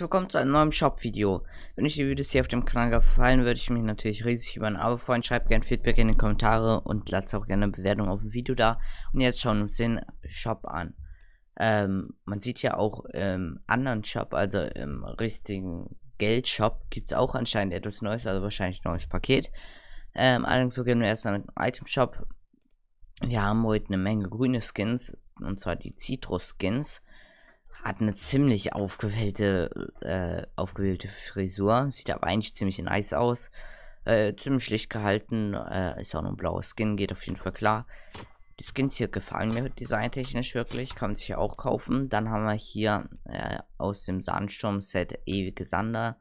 herzlich willkommen zu einem neuen Shop-Video. Wenn euch die Videos hier auf dem Kanal gefallen, würde ich mich natürlich riesig über ein Abo freuen. Schreibt gerne Feedback in die Kommentare und lasst auch gerne eine Bewertung auf dem Video da. Und jetzt schauen wir uns den Shop an. Ähm, man sieht ja auch im ähm, anderen Shop, also im richtigen Geldshop, gibt es auch anscheinend etwas Neues, also wahrscheinlich ein neues Paket. Ähm, allerdings beginnen wir erstmal mit dem Item-Shop. Wir haben heute eine Menge grüne Skins, und zwar die Citrus-Skins. Hat eine ziemlich aufgewählte, äh, aufgewählte Frisur. Sieht aber eigentlich ziemlich nice aus. Äh, ziemlich schlicht gehalten. Äh, ist auch nur ein blauer Skin, geht auf jeden Fall klar. Die Skins hier gefallen mir designtechnisch wirklich. Kann man sich auch kaufen. Dann haben wir hier äh, aus dem Sandsturm-Set Ewige Sander.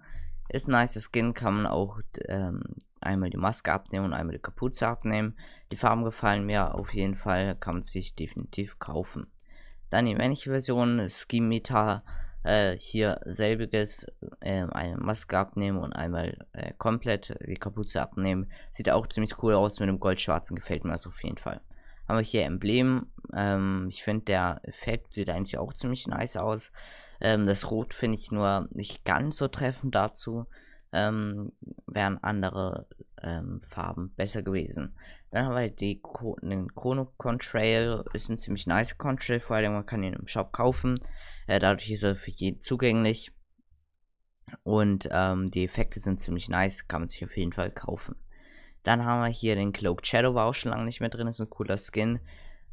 Ist ein nice Skin, kann man auch ähm, einmal die Maske abnehmen und einmal die Kapuze abnehmen. Die Farben gefallen mir auf jeden Fall, kann man sich definitiv kaufen. Dann die männliche Version, Skimitar, äh, hier selbiges, äh, eine Maske abnehmen und einmal äh, komplett die Kapuze abnehmen. Sieht auch ziemlich cool aus mit dem goldschwarzen, gefällt mir das auf jeden Fall. Haben wir hier Emblem, ähm, ich finde der Effekt sieht eigentlich auch ziemlich nice aus. Ähm, das Rot finde ich nur nicht ganz so treffend dazu. Ähm, während andere ähm, Farben besser gewesen. Dann haben wir halt die, den Chrono Contrail, ist ein ziemlich nice Contrail, vor allem man kann ihn im Shop kaufen. Äh, dadurch ist er für jeden zugänglich. Und ähm, die Effekte sind ziemlich nice, kann man sich auf jeden Fall kaufen. Dann haben wir hier den Cloak Shadow, war auch schon lange nicht mehr drin, ist ein cooler Skin.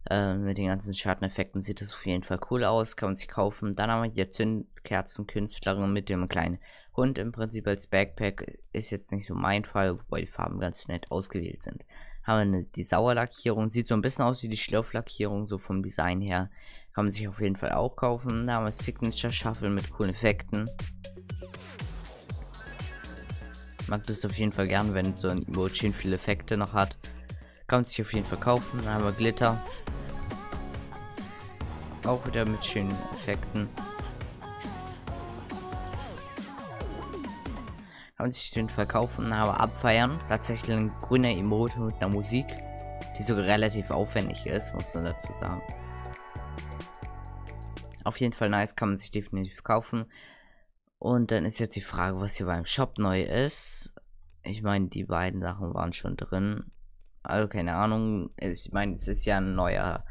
Ähm, mit den ganzen Schatteneffekten sieht das auf jeden Fall cool aus, kann man sich kaufen. Dann haben wir hier Zündkerzenkünstlerin mit dem kleinen Hund im Prinzip als Backpack. Ist jetzt nicht so mein Fall, wobei die Farben ganz nett ausgewählt sind. Haben wir eine, die Sauerlackierung, sieht so ein bisschen aus wie die Schlürflackierung, so vom Design her. Kann man sich auf jeden Fall auch kaufen. Dann haben wir Signature Shuffle mit coolen Effekten. Mag das auf jeden Fall gern, wenn so ein Emojin viele Effekte noch hat. Kann man sich auf jeden Fall kaufen. Dann haben wir Glitter. Auch wieder mit schönen Effekten. Kann man sich den verkaufen, aber abfeiern. Tatsächlich ein grüner Emote mit einer Musik, die sogar relativ aufwendig ist, muss man dazu sagen. Auf jeden Fall nice, kann man sich definitiv kaufen. Und dann ist jetzt die Frage, was hier beim Shop neu ist. Ich meine, die beiden Sachen waren schon drin. Also keine Ahnung. Ich meine, es ist ja ein neuer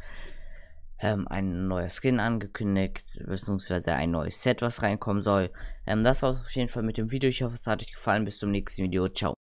ähm, ein neuer Skin angekündigt, beziehungsweise ein neues Set, was reinkommen soll. Ähm, das es auf jeden Fall mit dem Video. Ich hoffe, es hat euch gefallen. Bis zum nächsten Video. Ciao.